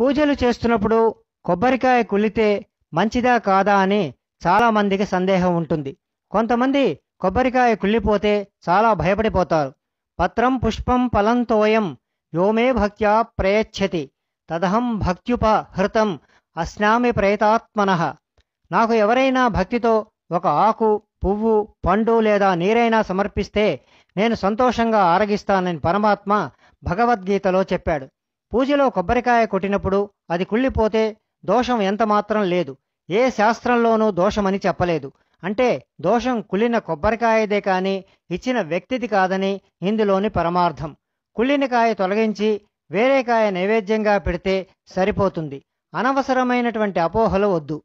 పూజలు చేస్తున్నప్పుడు కొబ్బరికాయ కులితే మంచిదా కాదా అని చాలామందికి సందేహం ఉంటుంది కొంతమంది కొబ్బరికాయ కుళ్ళిపోతే చాలా భయపడిపోతారు పత్రం పుష్పం ఫలం తోయం యోమే భక్త్యా ప్రయచ్చతి తదహం భక్త్యుపహృతం అస్నామి ప్రేతాత్మన నాకు ఎవరైనా భక్తితో ఒక ఆకు పువ్వు పండు లేదా నీరైనా సమర్పిస్తే నేను సంతోషంగా ఆరగిస్తానని పరమాత్మ భగవద్గీతలో చెప్పాడు పూజలో కొబ్బరికాయ కొట్టినప్పుడు అది కుళ్ళిపోతే దోషం ఎంతమాత్రం లేదు ఏ శాస్త్రంలోనూ దోషమని చెప్పలేదు అంటే దోషం కుళ్ళిన కొబ్బరికాయదే కాని ఇచ్చిన వ్యక్తిది కాదని ఇందులోని పరమార్థం కుళ్ళిన కాయ తొలగించి వేరే కాయ నైవేద్యంగా పెడితే సరిపోతుంది అనవసరమైనటువంటి అపోహలు వద్దు